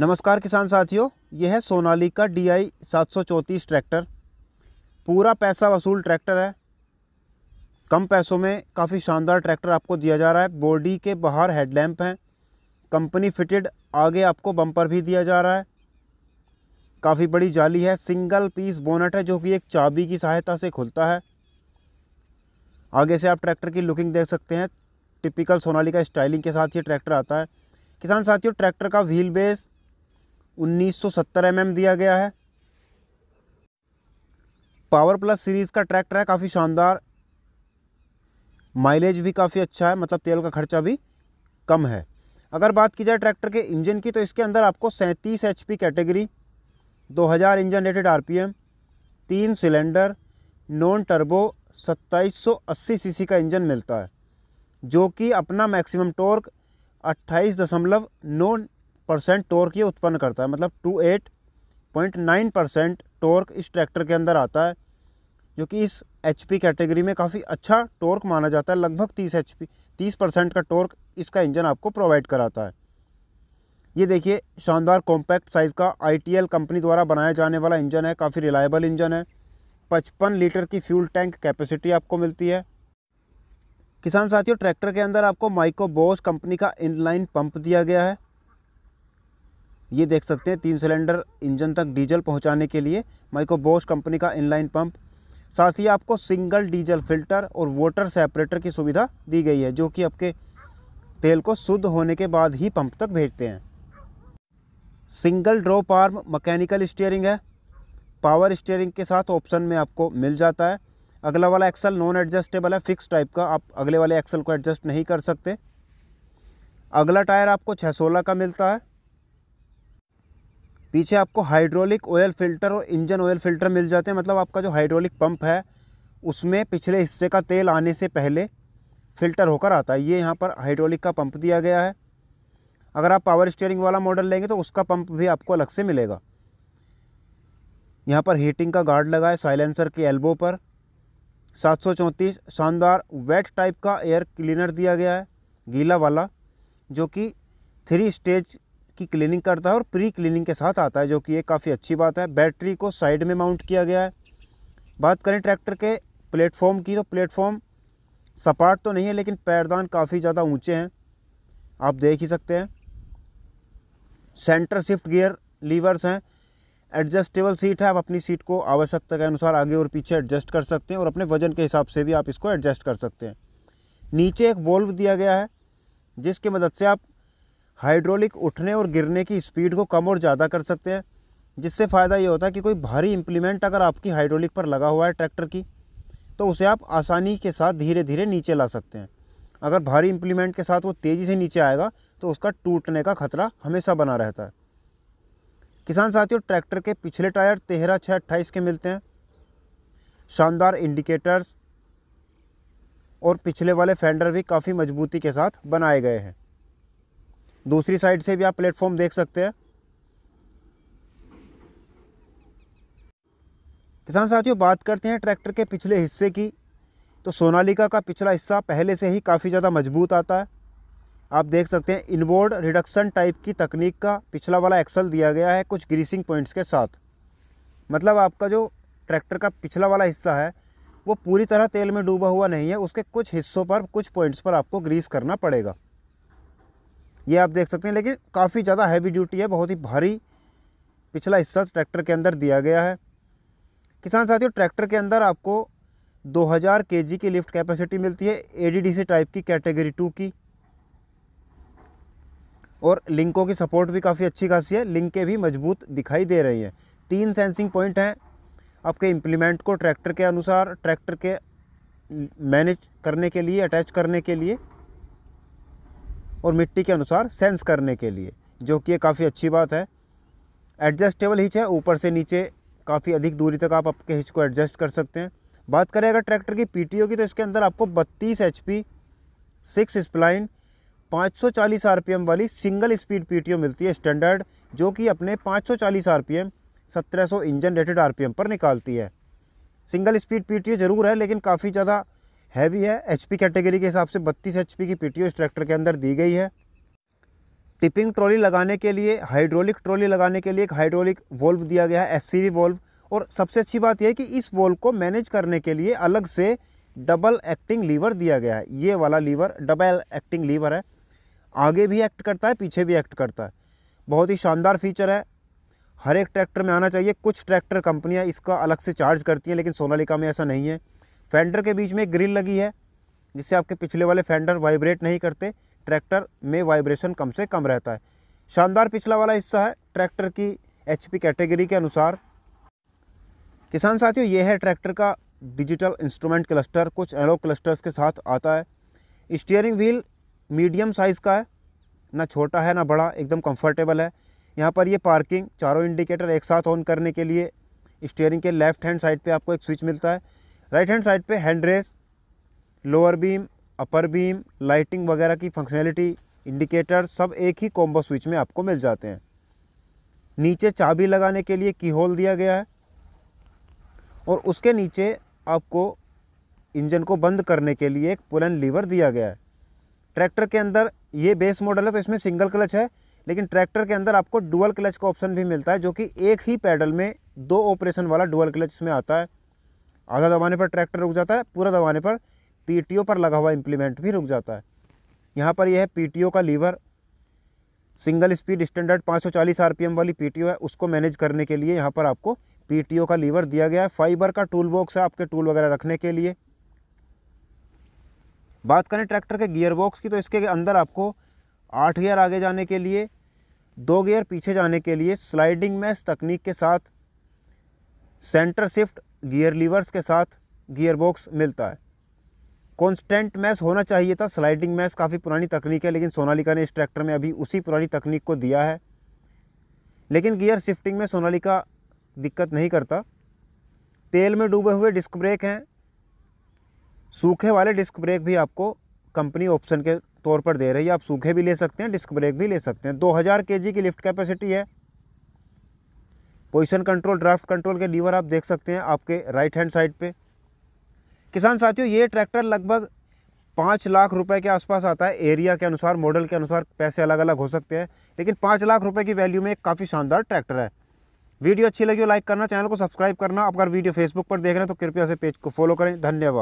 नमस्कार किसान साथियों यह है सोनाली का डी आई सात सौ चौंतीस ट्रैक्टर पूरा पैसा वसूल ट्रैक्टर है कम पैसों में काफ़ी शानदार ट्रैक्टर आपको दिया जा रहा है बॉडी के बाहर हेडलैम्प हैं कंपनी फिटेड आगे आपको बम्पर भी दिया जा रहा है काफ़ी बड़ी जाली है सिंगल पीस बोनट है जो कि एक चाबी की सहायता से खुलता है आगे से आप ट्रैक्टर की लुकिंग देख सकते हैं टिपिकल सोनाली का स्टाइलिंग के साथ ये ट्रैक्टर आता है किसान साथियों ट्रैक्टर का व्हील बेस 1970 सौ mm दिया गया है पावर प्लस सीरीज़ का ट्रैक्टर है काफ़ी शानदार माइलेज भी काफ़ी अच्छा है मतलब तेल का खर्चा भी कम है अगर बात की जाए ट्रैक्टर के इंजन की तो इसके अंदर आपको सैंतीस H category 2000 engine rated RPM, तीन सिलेंडर नॉन टर्बो 2780 सीसी का इंजन मिलता है जो कि अपना मैक्सिमम टॉर्क 28.9 परसेंट टोर्क ये उत्पन्न करता है मतलब two eight point nine percent torque इस ट्रैक्टर के अंदर आता है जो कि इस एच कैटेगरी में काफ़ी अच्छा टोर्क माना जाता है लगभग तीस एच पी तीस परसेंट का टोर्क इसका इंजन आपको प्रोवाइड कराता है ये देखिए शानदार कॉम्पैक्ट साइज़ का आई कंपनी द्वारा बनाया जाने वाला इंजन है काफ़ी रिलायबल इंजन है पचपन लीटर की फ्यूल टैंक कैपेसिटी आपको मिलती है किसान साथियों ट्रैक्टर के अंदर आपको माइको बोस कंपनी का इनलाइन पंप दिया गया है ये देख सकते हैं तीन सिलेंडर इंजन तक डीजल पहुंचाने के लिए माइको बोश कंपनी का इनलाइन पंप साथ ही आपको सिंगल डीजल फिल्टर और वाटर सेपरेटर की सुविधा दी गई है जो कि आपके तेल को शुद्ध होने के बाद ही पंप तक भेजते हैं single drop arm mechanical steering है पावर स्टीयरिंग के साथ ऑप्शन में आपको मिल जाता है अगला वाला एक्सल नॉन एडजस्टेबल है फिक्स टाइप का आप अगले वाले एक्सल को एडजस्ट नहीं कर सकते अगला टायर आपको छः सोलह का मिलता है पीछे आपको हाइड्रोलिक ऑयल फिल्टर और इंजन ऑयल फिल्टर मिल जाते हैं मतलब आपका जो हाइड्रोलिक पंप है उसमें पिछले हिस्से का तेल आने से पहले फिल्टर होकर आता है ये यहाँ पर हाइड्रोलिक का पंप दिया गया है अगर आप पावर स्टीयरिंग वाला मॉडल लेंगे तो उसका पंप भी आपको अलग से मिलेगा यहाँ पर हीटिंग का गार्ड लगा है साइलेंसर के एल्बो पर सात शानदार वेट टाइप का एयर क्लीनर दिया गया है गीला वाला जो कि थ्री स्टेज की क्लीनिंग करता है और प्री क्लीनिंग के साथ आता है जो कि ये काफ़ी अच्छी बात है बैटरी को साइड में माउंट किया गया है बात करें ट्रैक्टर के प्लेटफॉर्म की तो प्लेटफॉर्म सपाट तो नहीं है लेकिन पैरदान काफ़ी ज़्यादा ऊँचे हैं आप देख ही सकते हैं सेंटर शिफ्ट गियर लीवर्स हैं एडजस्टेबल सीट है आप अपनी सीट को आवश्यकता के अनुसार आगे और पीछे एडजस्ट कर सकते हैं और अपने वजन के हिसाब से भी आप इसको एडजस्ट कर सकते हैं नीचे एक वोल्व दिया गया है जिसकी मदद से आप हाइड्रोलिक उठने और गिरने की स्पीड को कम और ज़्यादा कर सकते हैं जिससे फ़ायदा ये होता है कि कोई भारी इम्प्लीमेंट अगर आपकी हाइड्रोलिक पर लगा हुआ है ट्रैक्टर की तो उसे आप आसानी के साथ धीरे धीरे नीचे ला सकते हैं अगर भारी इम्प्लीमेंट के साथ वो तेज़ी से नीचे आएगा तो उसका टूटने का खतरा हमेशा बना रहता है किसान साथियों ट्रैक्टर के पिछले टायर तेरह छः अट्ठाईस के मिलते हैं शानदार इंडिकेटर्स और पिछले वाले फेंडर भी काफ़ी मजबूती के साथ बनाए गए हैं दूसरी साइड से भी आप प्लेटफॉर्म देख सकते हैं किसान साथियों बात करते हैं ट्रैक्टर के पिछले हिस्से की तो सोनालिका का पिछला हिस्सा पहले से ही काफ़ी ज़्यादा मजबूत आता है आप देख सकते हैं इनबोर्ड रिडक्शन टाइप की तकनीक का पिछला वाला एक्सल दिया गया है कुछ ग्रीसिंग पॉइंट्स के साथ मतलब आपका जो ट्रैक्टर का पिछला वाला हिस्सा है वो पूरी तरह तेल में डूबा हुआ नहीं है उसके कुछ हिस्सों पर कुछ पॉइंट्स पर आपको ग्रीस करना पड़ेगा ये आप देख सकते हैं लेकिन काफ़ी ज़्यादा हैवी ड्यूटी है बहुत ही भारी पिछला हिस्सा ट्रैक्टर के अंदर दिया गया है किसान साथियों ट्रैक्टर के अंदर आपको 2000 जी की लिफ्ट कैपेसिटी मिलती है ए टाइप की कैटेगरी टू की और लिंकों की सपोर्ट भी काफ़ी अच्छी खासी है लिंकें भी मजबूत दिखाई दे रही हैं तीन सेंसिंग पॉइंट हैं आपके इम्प्लीमेंट को ट्रैक्टर के अनुसार ट्रैक्टर के मैनेज करने के लिए अटैच करने के लिए और मिट्टी के अनुसार सेंस करने के लिए जो कि ये काफ़ी अच्छी बात है एडजस्टेबल हिच है ऊपर से नीचे काफ़ी अधिक दूरी तक आप आपके हिच को एडजस्ट कर सकते हैं बात करें अगर ट्रैक्टर की पीटीओ की तो इसके अंदर आपको 32 H P six spline 540 RPM वाली सिंगल स्पीड पीटीओ मिलती है स्टैंडर्ड जो कि अपने 540 आरपीएम 1700 इंजन रेटेड आरपीएम पर निकालती है सिंगल स्पीड पीटीओ ज़रूर है लेकिन काफ़ी ज़्यादा हैवी है एचपी कैटेगरी के हिसाब से 32 एचपी की पीटीओ इस ट्रैक्टर के अंदर दी गई है टिपिंग ट्रॉली लगाने के लिए हाइड्रोलिक ट्रॉली लगाने के लिए एक हाइड्रोलिक वोल्व दिया गया है एस वोल्व और सबसे अच्छी बात यह कि इस वोल्व को मैनेज करने के लिए अलग से डबल एक्टिंग लीवर दिया गया है ये वाला लीवर डबल एक्टिंग लीवर है आगे भी एक्ट करता है पीछे भी एक्ट करता है बहुत ही शानदार फीचर है हर एक ट्रैक्टर में आना चाहिए कुछ ट्रैक्टर कंपनियां इसका अलग से चार्ज करती हैं लेकिन सोनालिका में ऐसा नहीं है फेंडर के बीच में एक ग्रिल लगी है जिससे आपके पिछले वाले फेंडर वाइब्रेट नहीं करते ट्रैक्टर में वाइब्रेशन कम से कम रहता है शानदार पिछला वाला हिस्सा है ट्रैक्टर की एच कैटेगरी के अनुसार किसान साथियों ये है ट्रैक्टर का डिजिटल इंस्ट्रूमेंट क्लस्टर कुछ एलो क्लस्टर्स के साथ आता है स्टीयरिंग व्हील मीडियम साइज़ का है ना छोटा है ना बड़ा एकदम कंफर्टेबल है यहाँ पर ये पार्किंग चारों इंडिकेटर एक साथ ऑन करने के लिए स्टीयरिंग के लेफ्ट हैंड साइड पे आपको एक स्विच मिलता है राइट हैंड साइड पे hand rest lower beam upper beam lighting वगैरह की फंक्शनैलिटी इंडिकेटर सब एक ही कॉम्बो स्विच में आपको मिल जाते हैं नीचे चाबी लगाने के लिए की होल दिया गया है और उसके नीचे आपको इंजन को बंद करने के लिए एक पुलन लीवर दिया गया है ट्रैक्टर के अंदर ये बेस मॉडल है तो इसमें सिंगल क्लच है लेकिन ट्रैक्टर के अंदर आपको डुअल क्लच का ऑप्शन भी मिलता है जो कि एक ही पैडल में दो ऑपरेशन वाला डुअल क्लच इसमें आता है आधा दबाने पर ट्रैक्टर रुक जाता है पूरा दबाने पर पीटीओ पर लगा हुआ इम्प्लीमेंट भी रुक जाता है यहाँ पर यह है पीटीओ का lever single speed standard 540 RPM वाली पीटीओ है उसको मैनेज करने के लिए यहाँ पर आपको पीटीओ का लीवर दिया गया है फाइबर का टूल बॉक्स है आपके टूल वगैरह रखने के लिए बात करें ट्रैक्टर के गियर बॉक्स की तो इसके अंदर आपको आठ गियर आगे जाने के लिए दो गियर पीछे जाने के लिए स्लाइडिंग मैस तकनीक के साथ सेंटर शिफ्ट गियर लीवर्स के साथ गियर बॉक्स मिलता है कॉन्स्टेंट मैस होना चाहिए था स्लाइडिंग मैस काफ़ी पुरानी तकनीक है लेकिन सोनालिका ने इस ट्रैक्टर में अभी उसी पुरानी तकनीक को दिया है लेकिन गियर शिफ्टिंग में सोनालिका दिक्कत नहीं करता तेल में डूबे हुए डिस्क ब्रेक हैं सूखे वाले डिस्क ब्रेक भी आपको कंपनी ऑप्शन के तौर पर दे रही है आप सूखे भी ले सकते हैं डिस्क ब्रेक भी ले सकते हैं 2000 केजी की लिफ्ट कैपेसिटी है पोजिशन कंट्रोल ड्राफ्ट कंट्रोल के लीवर आप देख सकते हैं आपके राइट हैंड साइड पे किसान साथियों ये ट्रैक्टर लगभग पाँच लाख रुपए के आसपास आता है एरिया के अनुसार मॉडल के अनुसार पैसे अलग अलग हो सकते हैं लेकिन पाँच लाख रुपए की वैल्यू में एक काफ़ी शानदार ट्रैक्टर है वीडियो अच्छी लगी हो लाइक करना चैनल को सब्सक्राइब करना आप अगर वीडियो फेसबुक पर देख रहे हैं तो कृपया से पेज को फॉलो करें धन्यवाद